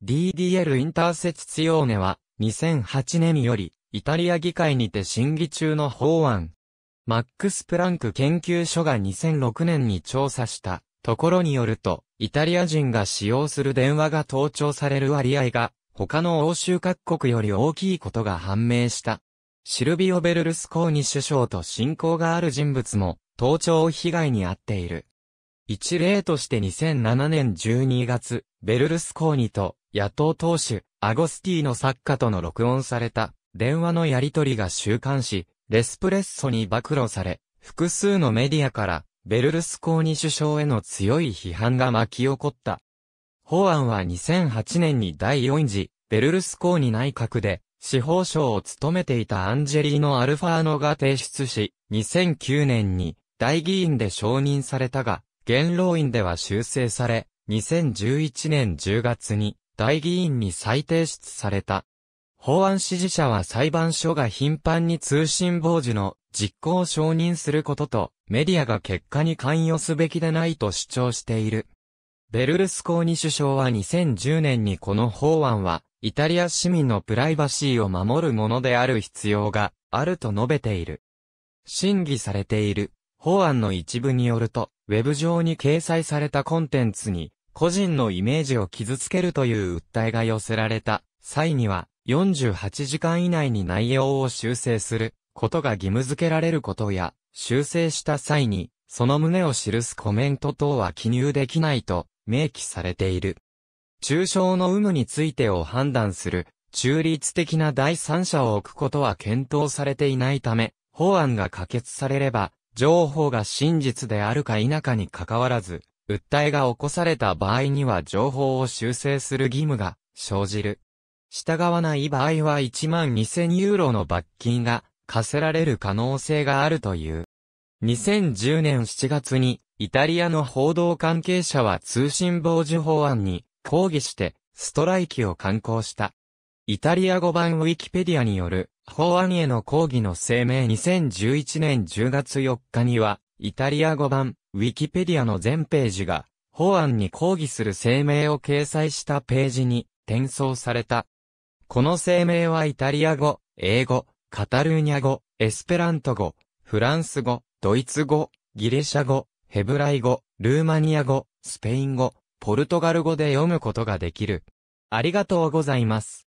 DDL インターセツツヨーネは、2008年より、イタリア議会にて審議中の法案。マックス・プランク研究所が2006年に調査したところによると、イタリア人が使用する電話が盗聴される割合が、他の欧州各国より大きいことが判明した。シルビオ・ベルルスコーニ首相と親交がある人物も、盗聴被害に遭っている。一例として2007年12月、ベルルスコーニと野党党首、アゴスティーノ作家との録音された電話のやり取りが週刊誌、レスプレッソに暴露され、複数のメディアからベルルスコーニ首相への強い批判が巻き起こった。法案は2008年に第4次ベルルスコーニ内閣で司法省を務めていたアンジェリーノ・アルファーノが提出し、2009年に大議員で承認されたが、元老院では修正され、2011年10月に代議員に再提出された。法案支持者は裁判所が頻繁に通信傍受の実行を承認することと、メディアが結果に関与すべきでないと主張している。ベルルスコーニ首相は2010年にこの法案は、イタリア市民のプライバシーを守るものである必要があると述べている。審議されている法案の一部によると、ウェブ上に掲載されたコンテンツに個人のイメージを傷つけるという訴えが寄せられた際には、48時間以内に内容を修正することが義務付けられることや、修正した際に、その旨を記すコメント等は記入できないと明記されている。中傷の有無についてを判断する中立的な第三者を置くことは検討されていないため、法案が可決されれば、情報が真実であるか否かに関わらず、訴えが起こされた場合には情報を修正する義務が生じる。従わない場合は1万2000ユーロの罰金が課せられる可能性があるという。2010年7月にイタリアの報道関係者は通信傍受法案に抗議してストライキを刊行した。イタリア語版ウィキペディアによる法案への抗議の声明2011年10月4日にはイタリア語版、ウィキペディアの全ページが、法案に抗議する声明を掲載したページに転送された。この声明はイタリア語、英語、カタルーニャ語、エスペラント語、フランス語、ドイツ語、ギリシャ語、ヘブライ語、ルーマニア語、スペイン語、ポルトガル語で読むことができる。ありがとうございます。